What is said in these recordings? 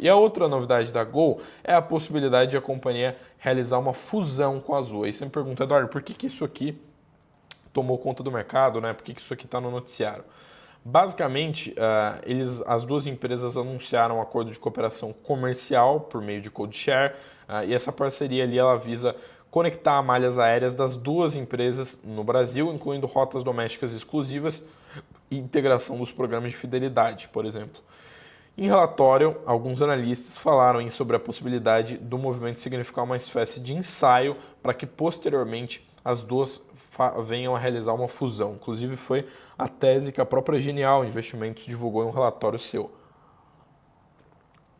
E a outra novidade da Gol é a possibilidade de a companhia realizar uma fusão com a Azul. Aí você me pergunta, Eduardo, por que, que isso aqui tomou conta do mercado, né? Por que, que isso aqui está no noticiário? Basicamente, uh, eles, as duas empresas anunciaram um acordo de cooperação comercial por meio de code share uh, e essa parceria ali ela visa conectar malhas aéreas das duas empresas no Brasil, incluindo rotas domésticas exclusivas e integração dos programas de fidelidade, por exemplo. Em relatório, alguns analistas falaram sobre a possibilidade do movimento significar uma espécie de ensaio para que posteriormente as duas venham a realizar uma fusão. Inclusive, foi a tese que a própria Genial Investimentos divulgou em um relatório seu.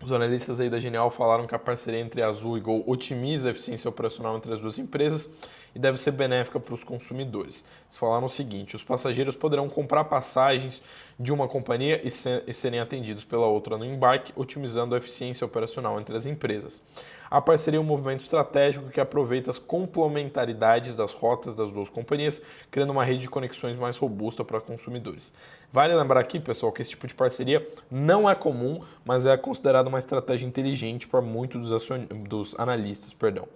Os analistas aí da Genial falaram que a parceria entre Azul e Gol otimiza a eficiência operacional entre as duas empresas e deve ser benéfica para os consumidores. Eles falaram o seguinte: os passageiros poderão comprar passagens de uma companhia e, ser, e serem atendidos pela outra no embarque, otimizando a eficiência operacional entre as empresas. A parceria é um movimento estratégico que aproveita as complementaridades das rotas das duas companhias, criando uma rede de conexões mais robusta para consumidores. Vale lembrar aqui, pessoal, que esse tipo de parceria não é comum, mas é considerado uma estratégia inteligente para muitos dos, dos analistas. perdão.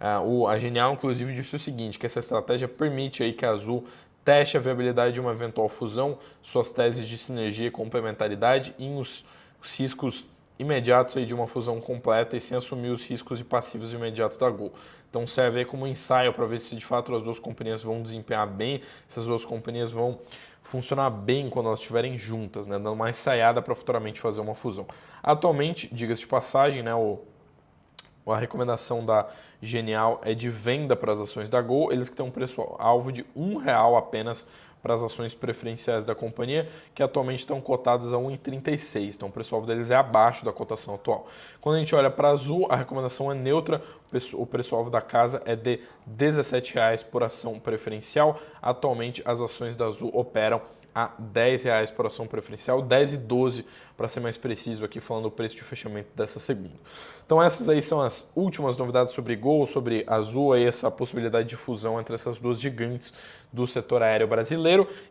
Ah, o, a Genial, inclusive, disse o seguinte, que essa estratégia permite aí que a Azul teste a viabilidade de uma eventual fusão, suas teses de sinergia e complementaridade e os, os riscos imediatos aí de uma fusão completa e sem assumir os riscos e passivos imediatos da Gol. Então serve aí como ensaio para ver se de fato as duas companhias vão desempenhar bem, se as duas companhias vão funcionar bem quando elas estiverem juntas, né? dando uma ensaiada para futuramente fazer uma fusão. Atualmente, diga-se de passagem, né, o a recomendação da Genial é de venda para as ações da Gol, eles que têm um preço alvo de um real apenas para as ações preferenciais da companhia, que atualmente estão cotadas a 1,36. Então o preço-alvo deles é abaixo da cotação atual. Quando a gente olha para Azul, a recomendação é neutra, o preço-alvo da casa é de R$ por ação preferencial. Atualmente, as ações da Azul operam a R$ por ação preferencial, 10 e para ser mais preciso aqui falando o preço de fechamento dessa segunda. Então essas aí são as últimas novidades sobre Gol, sobre Azul e essa possibilidade de fusão entre essas duas gigantes do setor aéreo brasileiro. E